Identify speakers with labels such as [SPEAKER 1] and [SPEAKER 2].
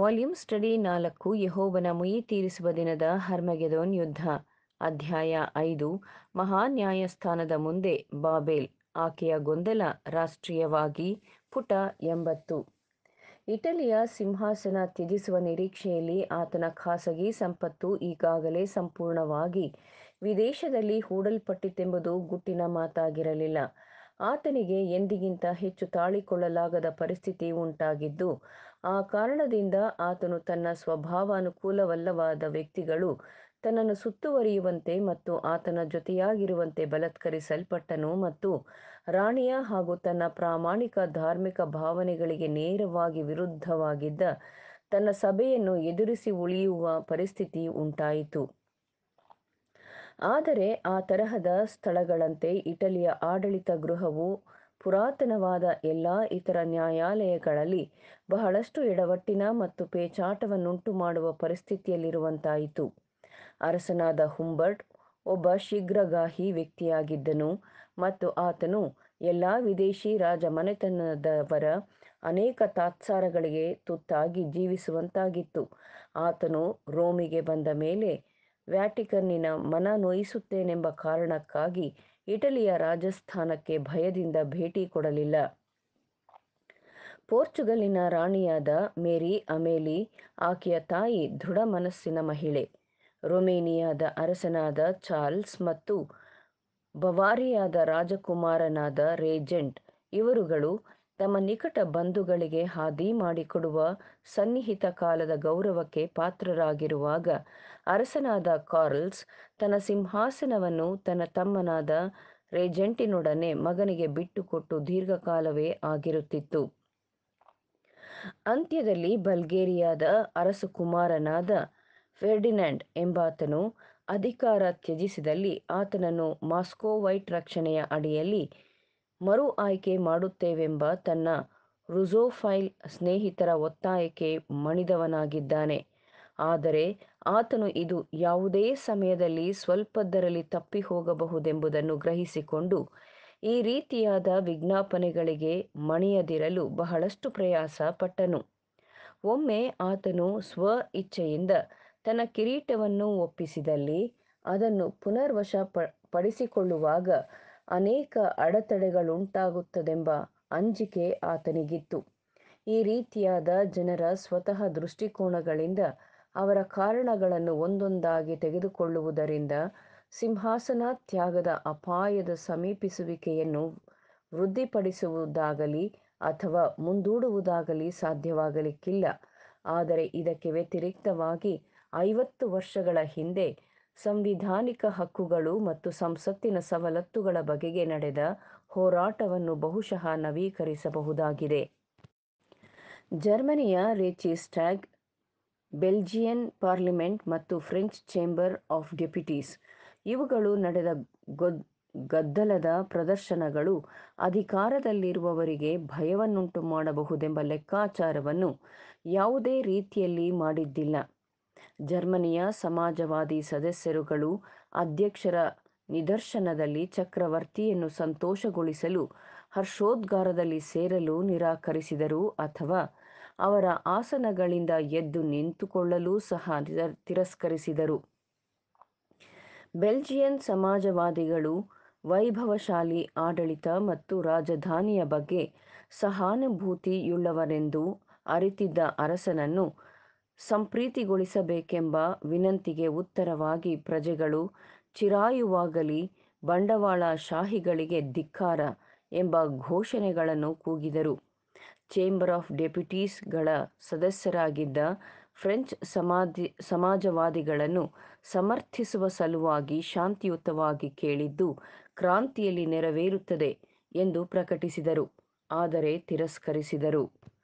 [SPEAKER 1] Volume study ನಾಲ್ಕು ಯಹೋವನ ಮುಯಿ ತೀರಿಸುವ ದಿನದ ಹರ್ಮಗೆದೋನ್ ಯುದ್ಧ ಅಧ್ಯಾಯ ಐದು ಮಹಾ ಮುಂದೆ ಬಾಬೆಲ್ ಆಕೆಯ ಗೊಂದಲ ರಾಷ್ಟ್ರೀಯವಾಗಿ ಪುಟ ಎಂಬತ್ತು ಇಟಲಿಯ ಸಿಂಹಾಸನ ತ್ಯಜಿಸುವ ನಿರೀಕ್ಷೆಯಲ್ಲಿ ಆತನ ಖಾಸಗಿ ಸಂಪತ್ತು ಈಗಾಗಲೇ ಸಂಪೂರ್ಣವಾಗಿ ವಿದೇಶದಲ್ಲಿ ಹೂಡಲ್ಪಟ್ಟಿತೆಂಬುದು ಗುಟ್ಟಿನ ಮಾತಾಗಿರಲಿಲ್ಲ ಆತನಿಗೆ ಎಂದಿಗಿಂತ ಹೆಚ್ಚು ತಾಳಿಕೊಳ್ಳಲಾಗದ ಪರಿಸ್ಥಿತಿ ಉಂಟಾಗಿದ್ದು ಆ ಕಾರಣದಿಂದ ಆತನು ತನ್ನ ಸ್ವಭಾವಾನುಕೂಲವಲ್ಲವಾದ ವ್ಯಕ್ತಿಗಳು ತನ್ನನ್ನು ಸುತ್ತುವರಿಯುವಂತೆ ಮತ್ತು ಆತನ ಜೊತೆಯಾಗಿರುವಂತೆ ಬಲತ್ಕರಿಸಲ್ಪಟ್ಟನು ಮತ್ತು ರಾಣಿಯ ಹಾಗೂ ತನ್ನ ಪ್ರಾಮಾಣಿಕ ಧಾರ್ಮಿಕ ಭಾವನೆಗಳಿಗೆ ನೇರವಾಗಿ ವಿರುದ್ಧವಾಗಿದ್ದ ತನ್ನ ಸಭೆಯನ್ನು ಎದುರಿಸಿ ಉಳಿಯುವ ಪರಿಸ್ಥಿತಿ ಉಂಟಾಯಿತು ಆದರೆ ಆ ತರಹದ ಸ್ಥಳಗಳಂತೆ ಇಟಲಿಯ ಆಡಳಿತ ಗೃಹವು ಪುರಾತನವಾದ ಎಲ್ಲಾ ಇತರ ನ್ಯಾಯಾಲಯಗಳಲ್ಲಿ ಬಹಳಷ್ಟು ಎಡವಟ್ಟಿನ ಮತ್ತು ಪೇಚಾಟವನ್ನುಂಟು ಮಾಡುವ ಪರಿಸ್ಥಿತಿಯಲ್ಲಿರುವಂತಾಯಿತು ಅರಸನಾದ ಹುಂಬರ್ಟ್ ಒಬ್ಬ ಶೀಘ್ರಗಾಹಿ ವ್ಯಕ್ತಿಯಾಗಿದ್ದನು ಮತ್ತು ಆತನು ಎಲ್ಲಾ ವಿದೇಶಿ ರಾಜ ಮನೆತನದವರ ಅನೇಕ ತಾತ್ಸಾರಗಳಿಗೆ ತುತ್ತಾಗಿ ಜೀವಿಸುವಂತಾಗಿತ್ತು ಆತನು ರೋಮಿಗೆ ಬಂದ ಮೇಲೆ ವ್ಯಾಟಿಕನ್ನಿನ ನೋಯಿಸುತ್ತೇನೆಂಬ ಕಾರಣಕ್ಕಾಗಿ ಇಟಲಿಯ ರಾಜಸ್ಥಾನಕ್ಕೆ ಭಯದಿಂದ ಭೇಟಿ ಕೊಡಲಿಲ್ಲ ಪೋರ್ಚುಗಲಿನ ರಾಣಿಯಾದ ಮೇರಿ ಅಮೇಲಿ ಆಕೆಯ ತಾಯಿ ದೃಢ ಮನಸ್ಸಿನ ಮಹಿಳೆ ರೊಮೇನಿಯಾದ ಅರಸನಾದ ಚಾರ್ಲ್ಸ್ ಮತ್ತು ಬವಾರಿಯಾದ ರಾಜಕುಮಾರನಾದ ರೇಜೆಂಟ್ ಇವರುಗಳು ತಮ್ಮ ನಿಕಟ ಬಂಧುಗಳಿಗೆ ಹಾದಿ ಮಾಡಿಕೊಡುವ ಸನ್ನಿಹಿತ ಕಾಲದ ಗೌರವಕ್ಕೆ ಪಾತ್ರರಾಗಿರುವಾಗ ಅರಸನಾದ ಕಾರ್ಲ್ಸ್ ತನ್ನ ಸಿಂಹಾಸನವನ್ನು ತನ್ನ ತಮ್ಮನಾದ ರೇಜೆಂಟಿನೊಡನೆ ಮಗನಿಗೆ ಬಿಟ್ಟುಕೊಟ್ಟು ದೀರ್ಘಕಾಲವೇ ಆಗಿರುತ್ತಿತ್ತು ಅಂತ್ಯದಲ್ಲಿ ಬಲ್ಗೇರಿಯಾದ ಅರಸುಕುಮಾರನಾದ ಫೆರ್ಡಿನಾಂಡ್ ಎಂಬಾತನು ಅಧಿಕಾರ ತ್ಯಜಿಸಿದಲ್ಲಿ ಆತನನ್ನು ಮಾಸ್ಕೋವೈಟ್ ರಕ್ಷಣೆಯ ಅಡಿಯಲ್ಲಿ ಮರು ಆಯ್ಕೆ ಮಾಡುತ್ತೇವೆಂಬ ತನ್ನ ರುಜೋಫೈಲ್ ಸ್ನೇಹಿತರ ಒತ್ತಾಯಕ್ಕೆ ಮಣಿದವನಾಗಿದ್ದಾನೆ ಆದರೆ ಆತನು ಇದು ಯಾವುದೇ ಸಮಯದಲ್ಲಿ ಸ್ವಲ್ಪದರಲ್ಲಿ ತಪ್ಪಿ ಹೋಗಬಹುದೆಂಬುದನ್ನು ಗ್ರಹಿಸಿಕೊಂಡು ಈ ರೀತಿಯಾದ ವಿಜ್ಞಾಪನೆಗಳಿಗೆ ಮಣಿಯದಿರಲು ಬಹಳಷ್ಟು ಪ್ರಯಾಸ ಪಟ್ಟನು ಒಮ್ಮೆ ಆತನು ಸ್ವ ಇಚ್ಛೆಯಿಂದ ತನ್ನ ಕಿರೀಟವನ್ನು ಒಪ್ಪಿಸಿದಲ್ಲಿ ಅದನ್ನು ಪುನರ್ವಶ ಪಡಿಸಿಕೊಳ್ಳುವಾಗ ಅನೇಕ ಅಡೆತಡೆಗಳುಂಟಾಗುತ್ತದೆಂಬ ಅಂಜಿಕೆ ಆತನಿಗಿತ್ತು ಈ ರೀತಿಯಾದ ಜನರ ಸ್ವತಃ ದೃಷ್ಟಿಕೋನಗಳಿಂದ ಅವರ ಕಾರಣಗಳನ್ನು ಒಂದೊಂದಾಗಿ ತೆಗೆದುಕೊಳ್ಳುವುದರಿಂದ ಸಿಂಹಾಸನ ತ್ಯಾಗದ ಅಪಾಯದ ಸಮೀಪಿಸುವಿಕೆಯನ್ನು ವೃದ್ಧಿಪಡಿಸುವುದಾಗಲಿ ಅಥವಾ ಮುಂದೂಡುವುದಾಗಲಿ ಸಾಧ್ಯವಾಗಲಿಕ್ಕಿಲ್ಲ ಆದರೆ ಇದಕ್ಕೆ ವ್ಯತಿರಿಕ್ತವಾಗಿ ಐವತ್ತು ವರ್ಷಗಳ ಹಿಂದೆ ಸಂವಿಧಾನಿಕ ಹಕ್ಕುಗಳು ಮತ್ತು ಸಂಸತ್ತಿನ ಸವಲತ್ತುಗಳ ಬಗೆಗೆ ನಡೆದ ಹೋರಾಟವನ್ನು ಬಹುಶಃ ನವೀಕರಿಸಬಹುದಾಗಿದೆ ಜರ್ಮನಿಯ ರೇಚಿಸ್ಟ್ಯಾಗ್ ಬೆಲ್ಜಿಯನ್ ಪಾರ್ಲಿಮೆಂಟ್ ಮತ್ತು ಫ್ರೆಂಚ್ ಚೇಂಬರ್ ಆಫ್ ಡೆಪ್ಯುಟೀಸ್ ಇವುಗಳು ನಡೆದ ಗದ್ದಲದ ಪ್ರದರ್ಶನಗಳು ಅಧಿಕಾರದಲ್ಲಿರುವವರಿಗೆ ಭಯವನ್ನುಂಟು ಮಾಡಬಹುದೆಂಬ ಲೆಕ್ಕಾಚಾರವನ್ನು ಯಾವುದೇ ರೀತಿಯಲ್ಲಿ ಮಾಡಿದ್ದಿಲ್ಲ ಜರ್ಮನಿಯ ಸಮಾಜವಾದಿ ಸದಸ್ಯರುಗಳು ಅಧ್ಯಕ್ಷರ ನಿದರ್ಶನದಲ್ಲಿ ಚಕ್ರವರ್ತಿಯನ್ನು ಸಂತೋಷಗೊಳಿಸಲು ಹರ್ಷೋದ್ಗಾರದಲ್ಲಿ ಸೇರಲು ನಿರಾಕರಿಸಿದರು ಅಥವಾ ಅವರ ಆಸನಗಳಿಂದ ಎದ್ದು ನಿಂತುಕೊಳ್ಳಲು ಸಹ ತಿರಸ್ಕರಿಸಿದರು ಬೆಲ್ಜಿಯನ್ ಸಮಾಜವಾದಿಗಳು ವೈಭವಶಾಲಿ ಆಡಳಿತ ಮತ್ತು ರಾಜಧಾನಿಯ ಬಗ್ಗೆ ಸಹಾನುಭೂತಿಯುಳ್ಳವರೆಂದು ಅರಿತಿದ್ದ ಅರಸನನ್ನು ಸಂಪ್ರೀತಿಗೊಳಿಸಬೇಕೆಂಬ ವಿನಂತಿಗೆ ಉತ್ತರವಾಗಿ ಪ್ರಜೆಗಳು ಚಿರಾಯುವಾಗಲಿ ಬಂಡವಾಳ ಶಾಹಿಗಳಿಗೆ ಧಿಕ್ಕಾರ ಎಂಬ ಘೋಷಣೆಗಳನ್ನು ಕೂಗಿದರು. ಚೇಂಬರ್ ಆಫ್ ಡೆಪ್ಯುಟೀಸ್ಗಳ ಸದಸ್ಯರಾಗಿದ್ದ ಫ್ರೆಂಚ್ ಸಮಾಧಿ ಸಮಾಜವಾದಿಗಳನ್ನು ಸಮರ್ಥಿಸುವ ಸಲುವಾಗಿ ಶಾಂತಿಯುತವಾಗಿ ಕೇಳಿದ್ದು ಕ್ರಾಂತಿಯಲ್ಲಿ ನೆರವೇರುತ್ತದೆ ಎಂದು ಪ್ರಕಟಿಸಿದರು, ಆದರೆ ತಿರಸ್ಕರಿಸಿದರು.